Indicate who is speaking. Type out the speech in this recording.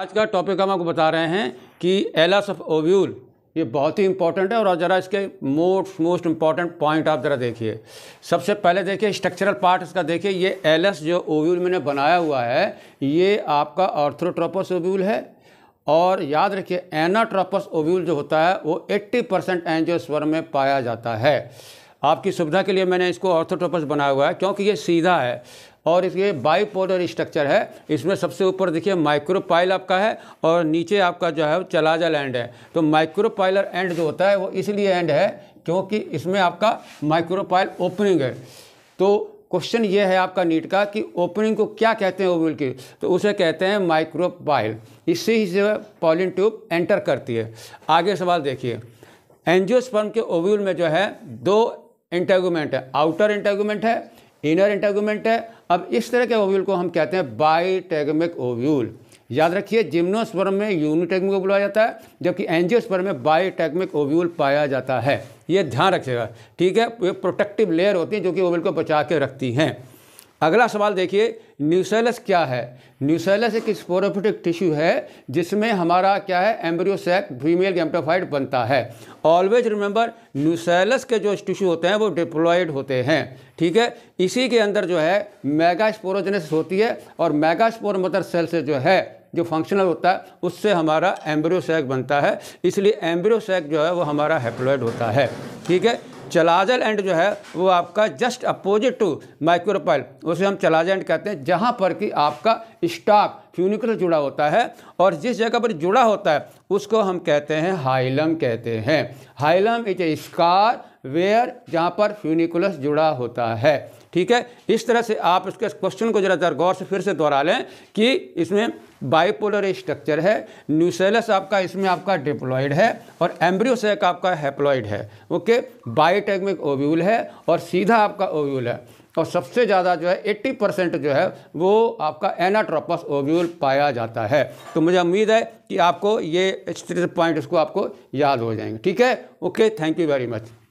Speaker 1: आज का टॉपिक हम आपको बता रहे हैं कि एलस ऑफ ओव्यूल ये बहुत ही इंपॉर्टेंट है और ज़रा इसके मोस्ट मोस्ट इंपॉर्टेंट पॉइंट आप ज़रा देखिए सबसे पहले देखिए स्ट्रक्चरल पार्ट इसका देखिए ये एलस जो ओव्यूल मैंने बनाया हुआ है ये आपका ऑर्थ्रोट्रोपस ओव्यूल है और याद रखिए एनाट्रोपस ओव्यूल जो होता है वो 80 परसेंट एंजियोस्वर में पाया जाता है आपकी सुविधा के लिए मैंने इसको ऑर्थोटोपस बनाया हुआ है क्योंकि ये सीधा है और ये बाईपोलर स्ट्रक्चर है इसमें सबसे ऊपर देखिए माइक्रोपाइल आपका है और नीचे आपका जो है चलाजल एंड है तो माइक्रोपाइलर एंड जो होता है वो इसलिए एंड है क्योंकि इसमें आपका माइक्रोपाइल ओपनिंग है तो क्वेश्चन ये है आपका नीट का कि ओपनिंग को क्या कहते हैं ओवल की तो उसे कहते हैं माइक्रोपाइल इससे ही जो है पॉलिन ट्यूब एंटर करती है आगे सवाल देखिए एनजियोस्पर्म के ओव्यूल में जो है दो इंटेगूमेंट है आउटर इंटेगूमेंट है इनर इंटेगूमेंट है अब इस तरह के ओव्यूल को हम कहते हैं बाईटेगमिक ओव्यूल याद रखिए जिम्नोस्वर्म में यूनिटेगमिक बुलाया जाता है जबकि एनजियोस्पर्म में बायोटेक्मिक ओव्यूल पाया जाता है ये ध्यान रखिएगा ठीक है ये प्रोटेक्टिव लेयर होती है जो कि ओव्यूल को बचा के रखती हैं अगला सवाल देखिए न्यूसेलस क्या है न्यूसेलस एक स्पोरोफिटिक टिश्यू है जिसमें हमारा क्या है एम्ब्रियोसैक फीमेल गैम्टोफाइड बनता है ऑलवेज रिमेंबर न्यूसेलस के जो टिश्यू होते हैं वो डिप्लॉयड होते हैं ठीक है इसी के अंदर जो है मेगा होती है और मेगा स्पोर मदर सेल से जो है जो फंक्शनल होता है उससे हमारा एम्ब्रियोसैक बनता है इसलिए एम्ब्रियोसैक जो है वो हमारा हेप्लॉयड होता है ठीक है चलाजल एंड जो है वो आपका जस्ट अपोजिट टू माइक्रोपाइल उसे हम चलाजल एंड कहते हैं जहाँ पर कि आपका स्टॉक फ्यूनिकल जुड़ा होता है और जिस जगह पर जुड़ा होता है उसको हम कहते हैं हाइलम कहते हैं hilum is a scar where जहाँ पर फ्यूनिकुलस जुड़ा होता है ठीक है इस तरह से आप उसके क्वेश्चन को जरा जरा गौर से फिर से दोहरा लें कि इसमें बाइपोलर स्ट्रक्चर है न्यूसेलस आपका इसमें आपका डिप्लॉइड है और एम्ब्रियोसैक आपका हैप्लॉइड है ओके बायोटेक में ओव्यूल है और सीधा आपका ओव्यूल है और सबसे ज़्यादा जो है 80 परसेंट जो है वो आपका एनाट्रोपस ओव्यूल पाया जाता है तो मुझे उम्मीद है कि आपको ये पॉइंट इसको आपको याद हो जाएंगे ठीक है okay thank you very much